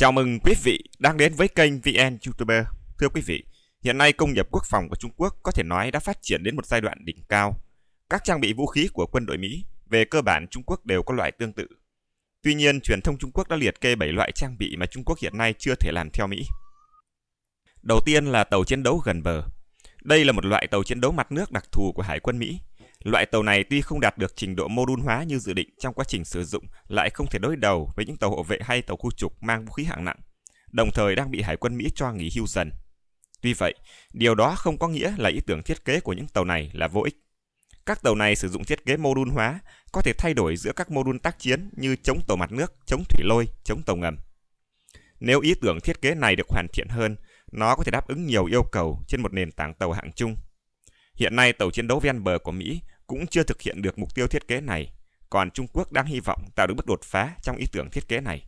Chào mừng quý vị đang đến với kênh VN YouTuber. Thưa quý vị, hiện nay công nghiệp quốc phòng của Trung Quốc có thể nói đã phát triển đến một giai đoạn đỉnh cao. Các trang bị vũ khí của quân đội Mỹ về cơ bản Trung Quốc đều có loại tương tự. Tuy nhiên, truyền thông Trung Quốc đã liệt kê 7 loại trang bị mà Trung Quốc hiện nay chưa thể làm theo Mỹ. Đầu tiên là tàu chiến đấu gần bờ. Đây là một loại tàu chiến đấu mặt nước đặc thù của Hải quân Mỹ, Loại tàu này tuy không đạt được trình độ mô đun hóa như dự định trong quá trình sử dụng lại không thể đối đầu với những tàu hộ vệ hay tàu khu trục mang vũ khí hạng nặng, đồng thời đang bị Hải quân Mỹ cho nghỉ hưu dần. Tuy vậy, điều đó không có nghĩa là ý tưởng thiết kế của những tàu này là vô ích. Các tàu này sử dụng thiết kế mô đun hóa, có thể thay đổi giữa các mô đun tác chiến như chống tàu mặt nước, chống thủy lôi, chống tàu ngầm. Nếu ý tưởng thiết kế này được hoàn thiện hơn, nó có thể đáp ứng nhiều yêu cầu trên một nền tảng tàu hạng trung – Hiện nay tàu chiến đấu ven bờ của Mỹ cũng chưa thực hiện được mục tiêu thiết kế này, còn Trung Quốc đang hy vọng tạo được bước đột phá trong ý tưởng thiết kế này.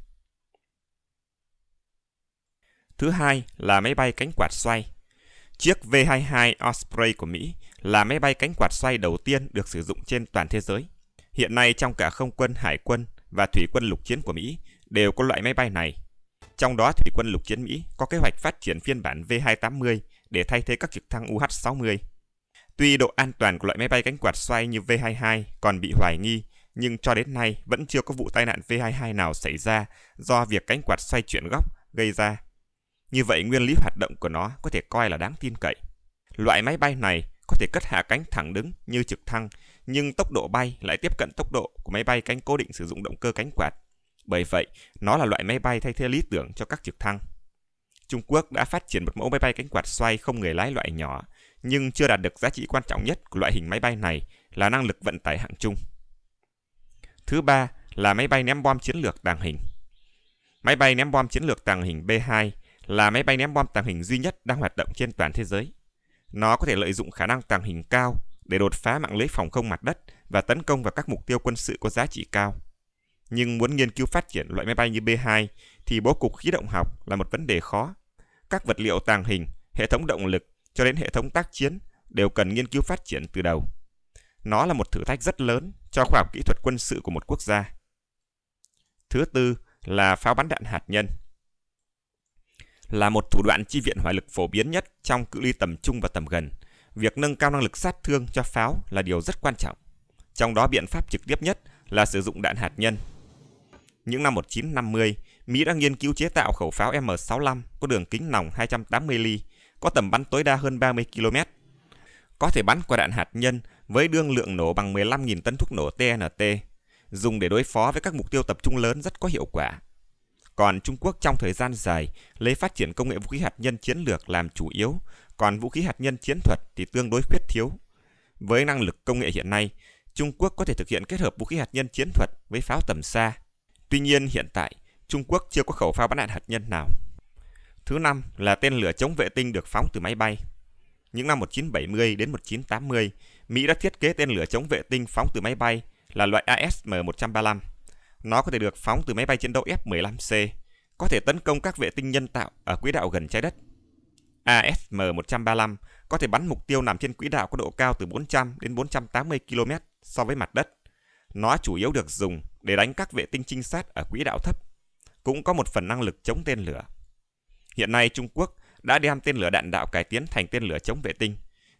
Thứ hai là máy bay cánh quạt xoay. Chiếc V-22 Osprey của Mỹ là máy bay cánh quạt xoay đầu tiên được sử dụng trên toàn thế giới. Hiện nay trong cả không quân, hải quân và thủy quân lục chiến của Mỹ đều có loại máy bay này. Trong đó thủy quân lục chiến Mỹ có kế hoạch phát triển phiên bản V-280 để thay thế các trực thăng UH-60 Tuy độ an toàn của loại máy bay cánh quạt xoay như V-22 còn bị hoài nghi, nhưng cho đến nay vẫn chưa có vụ tai nạn V-22 nào xảy ra do việc cánh quạt xoay chuyển góc gây ra. Như vậy nguyên lý hoạt động của nó có thể coi là đáng tin cậy. Loại máy bay này có thể cất hạ cánh thẳng đứng như trực thăng, nhưng tốc độ bay lại tiếp cận tốc độ của máy bay cánh cố định sử dụng động cơ cánh quạt. Bởi vậy, nó là loại máy bay thay thế lý tưởng cho các trực thăng. Trung Quốc đã phát triển một mẫu máy bay cánh quạt xoay không người lái loại nhỏ nhưng chưa đạt được giá trị quan trọng nhất của loại hình máy bay này là năng lực vận tải hạng trung. Thứ ba là máy bay ném bom chiến lược tàng hình. Máy bay ném bom chiến lược tàng hình B-2 là máy bay ném bom tàng hình duy nhất đang hoạt động trên toàn thế giới. Nó có thể lợi dụng khả năng tàng hình cao để đột phá mạng lưới phòng không mặt đất và tấn công vào các mục tiêu quân sự có giá trị cao. Nhưng muốn nghiên cứu phát triển loại máy bay như B-2 thì bố cục khí động học là một vấn đề khó. Các vật liệu tàng hình, hệ thống động lực cho đến hệ thống tác chiến đều cần nghiên cứu phát triển từ đầu. Nó là một thử thách rất lớn cho khoa học kỹ thuật quân sự của một quốc gia. Thứ tư là pháo bắn đạn hạt nhân. Là một thủ đoạn chi viện hỏa lực phổ biến nhất trong cự ly tầm trung và tầm gần, việc nâng cao năng lực sát thương cho pháo là điều rất quan trọng. Trong đó biện pháp trực tiếp nhất là sử dụng đạn hạt nhân. Những năm 1950, Mỹ đã nghiên cứu chế tạo khẩu pháo M65 có đường kính nòng 280 ly có tầm bắn tối đa hơn 30 km. Có thể bắn quả đạn hạt nhân với đương lượng nổ bằng 15.000 tấn thuốc nổ TNT, dùng để đối phó với các mục tiêu tập trung lớn rất có hiệu quả. Còn Trung Quốc trong thời gian dài lấy phát triển công nghệ vũ khí hạt nhân chiến lược làm chủ yếu, còn vũ khí hạt nhân chiến thuật thì tương đối khuyết thiếu. Với năng lực công nghệ hiện nay, Trung Quốc có thể thực hiện kết hợp vũ khí hạt nhân chiến thuật với pháo tầm xa. Tuy nhiên hiện tại, Trung Quốc chưa có khẩu pháo bắn đạn hạt nhân nào. Thứ năm là tên lửa chống vệ tinh được phóng từ máy bay. Những năm 1970 đến 1980, Mỹ đã thiết kế tên lửa chống vệ tinh phóng từ máy bay là loại ASM-135. Nó có thể được phóng từ máy bay chiến đấu F-15C, có thể tấn công các vệ tinh nhân tạo ở quỹ đạo gần trái đất. ASM-135 có thể bắn mục tiêu nằm trên quỹ đạo có độ cao từ 400 đến 480 km so với mặt đất. Nó chủ yếu được dùng để đánh các vệ tinh trinh sát ở quỹ đạo thấp, cũng có một phần năng lực chống tên lửa. Hiện nay Trung Quốc đã đem tên lửa đạn đạo cải tiến thành tên lửa chống vệ tinh.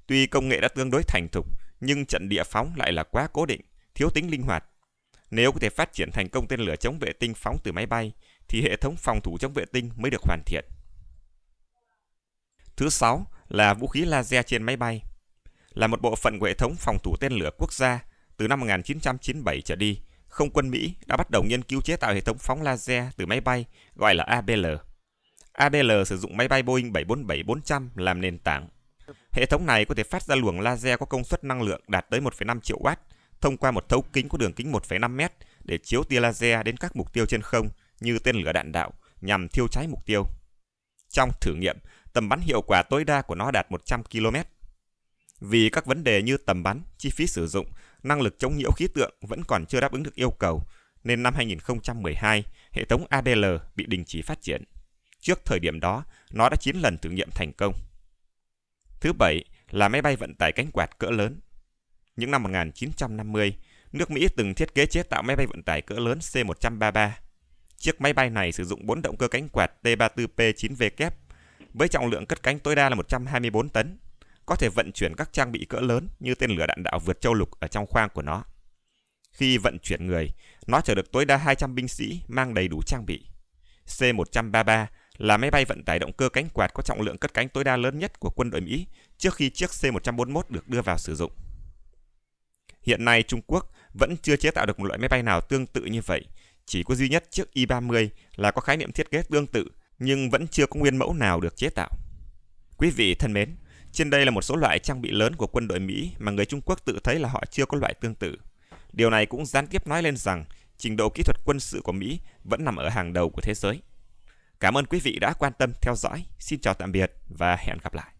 Tuy công nghệ đã tương đối thành thục, nhưng trận địa phóng lại là quá cố định, thiếu tính linh hoạt. Nếu có thể phát triển thành công tên lửa chống vệ tinh phóng từ máy bay, thì hệ thống phòng thủ chống vệ tinh mới được hoàn thiện. Thứ sáu là vũ khí laser trên máy bay. Là một bộ phận của hệ thống phòng thủ tên lửa quốc gia, từ năm 1997 trở đi, không quân Mỹ đã bắt đầu nghiên cứu chế tạo hệ thống phóng laser từ máy bay gọi là ABL. ADL sử dụng máy bay Boeing 747-400 làm nền tảng. Hệ thống này có thể phát ra luồng laser có công suất năng lượng đạt tới 1,5 triệu watt thông qua một thấu kính có đường kính 1,5 mét để chiếu tia laser đến các mục tiêu trên không như tên lửa đạn đạo nhằm thiêu cháy mục tiêu. Trong thử nghiệm, tầm bắn hiệu quả tối đa của nó đạt 100 km. Vì các vấn đề như tầm bắn, chi phí sử dụng, năng lực chống nhiễu khí tượng vẫn còn chưa đáp ứng được yêu cầu, nên năm 2012, hệ thống ADL bị đình chỉ phát triển. Trước thời điểm đó, nó đã 9 lần thử nghiệm thành công. Thứ bảy là máy bay vận tải cánh quạt cỡ lớn. Những năm 1950, nước Mỹ từng thiết kế chế tạo máy bay vận tải cỡ lớn C-133. Chiếc máy bay này sử dụng 4 động cơ cánh quạt T-34P-9V kép với trọng lượng cất cánh tối đa là 124 tấn, có thể vận chuyển các trang bị cỡ lớn như tên lửa đạn đạo vượt châu lục ở trong khoang của nó. Khi vận chuyển người, nó chở được tối đa 200 binh sĩ mang đầy đủ trang bị. C-133 là máy bay vận tải động cơ cánh quạt có trọng lượng cất cánh tối đa lớn nhất của quân đội Mỹ trước khi chiếc C-141 được đưa vào sử dụng. Hiện nay Trung Quốc vẫn chưa chế tạo được một loại máy bay nào tương tự như vậy, chỉ có duy nhất chiếc Y-30 là có khái niệm thiết kế tương tự nhưng vẫn chưa có nguyên mẫu nào được chế tạo. Quý vị thân mến, trên đây là một số loại trang bị lớn của quân đội Mỹ mà người Trung Quốc tự thấy là họ chưa có loại tương tự. Điều này cũng gián tiếp nói lên rằng trình độ kỹ thuật quân sự của Mỹ vẫn nằm ở hàng đầu của thế giới. Cảm ơn quý vị đã quan tâm theo dõi. Xin chào tạm biệt và hẹn gặp lại.